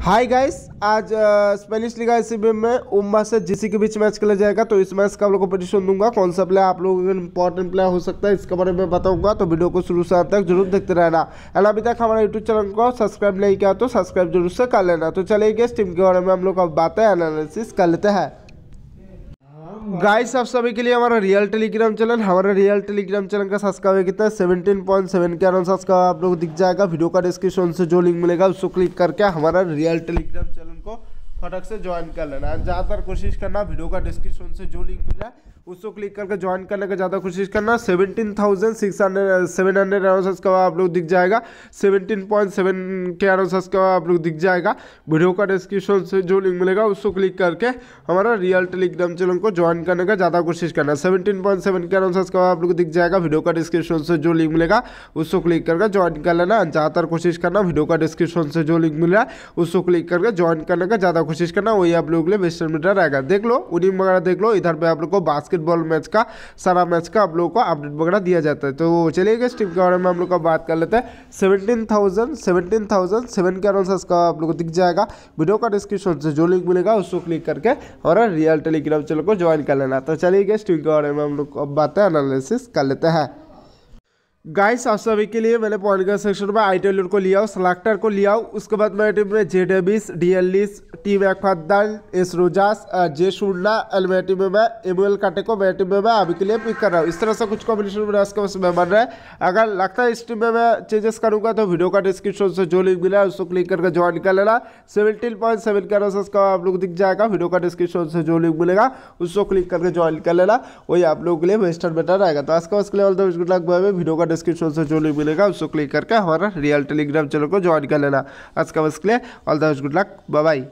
hi guys आज Spanish आई सी में उम्मा से जीसी के बीच मैच खेला जाएगा तो इस मैच का आप लोगों को पोजिशन दूंगा कौन सा प्लेयर आप लोगों के इंपॉर्टेंट प्लेयर हो सकता है इसके बारे में बताऊंगा तो वीडियो को शुरू से तक जरूर देखते रहना एंड अभी तक हमारे यूट्यूब चैनल को सब्सक्राइब नहीं किया तो सब्सक्राइब जरूर से कर लेना तो चलिए गए टीम के बारे में हम लोग अब बातें एनालिसिस कर लेते हैं गाइस आप सभी के लिए हमारा रियल टेलीग्राम चैनल हमारा रियल टेलीग्राम चैनल का सब्सक्राइब कितना है सेवनटीन पॉइंट सेवन के अराउंड सब्सक्राइब आप लोग दिख जाएगा वीडियो का डिस्क्रिप्शन से जो लिंक मिलेगा उसको क्लिक करके हमारा रियल टेलीग्राम चैनल फटक से ज्वाइन कर लेना है ज़्यादातर कोशिश करना वीडियो का डिस्क्रिप्शन से जो लिंक मिला है उसको क्लिक करके ज्वाइन करने का ज़्यादा कोशिश करना seventeen thousand six hundred seven hundred एनोसर्स का आप लोग दिख जाएगा सेवनटीन पॉइंट सेवन के एनोसर्स का आप लोग दिख जाएगा वीडियो का डिस्क्रिप्शन से जो लिंक मिलेगा उसको क्लिक करके हमारा रियल टेलीग्राम चैनल को ज्वाइन करने का ज़्यादा कोशिश करना सेवनटीन पॉइंट सेवन के एनोसर्स का आप लोग दिख जाएगा वीडियो का डिस्क्रिप्शन से जो लिंक मिलेगा उसको क्लिक करके ज्वाइन कर लेना ज़्यादातर कोशिश करना वीडियो का डिस्क्रिप्शन से जो लिंक मिल रहा है उसको क्लिक करके ज्वाइन करने का ज़्यादा कोशिश करना वही आप लोगों के लिए वेस्टर्न मीटर रहेगा देख लो उन्हीं वगैरह देख लो इधर पे आप लोग को बास्केटबॉल मैच का सारा मैच का आप लोग को अपडेट वगैरह दिया जाता है तो चलिए गए टीम के बारे में हम लोग का बात कर लेते हैं seventeen thousand seventeen thousand seven के अनुसार का आप लोग को दिख जाएगा वीडियो का डिस्क्रिप्शन से जो लिंक मिलेगा उसको क्लिक करके और रियल टेलीग्राम चैनल को ज्वाइन कर लेना तो चलिए गए टीम के बारे में हम लोग अब बातें एनालिसिस कर लेते हैं गाइस आप सभी के लिए मैंने पॉइंट का सेक्शन में आई टेलर को लिया हूँ सलाक्टर को लिया उसके बाद मेरे टीम में जे डेबिस डी एल एलिस टीम एक्फादान एस रोजास जे शुन्ना एल मेरे टीम में मैं एमुअल काटे को मेरे टीम में मैं अभी के लिए पिक कर रहा हूँ इस तरह से कुछ कॉम्बिनेशन मेरा उसके पास में बन रहा है अगर लगता है इस टीम में मैं चेंजेस करूँगा तो वीडियो का डिस्क्रिप्शन से जो लिंक मिला है उसको क्लिक करके ज्वाइन कर लेना सेवेंटीन पॉइंट सेवन का रोसेस का आप लोग दिख जाएगा वीडियो का डिस्क्रिप्शन से जो लिंक मिलेगा उसको क्लिक करके ज्वाइन कर लेना वही आप लोगों के लिए वेस्टर्न बेटर रहेगा तो आज का उसके लिए all the good luck video का डिस्क्रिप्शन से जो लिंक मिलेगा उसको क्लिक करके हमारा रियल टेलीग्राम चैनल को ज्वाइन कर लेना आज का बस के लिए all the best good luck bye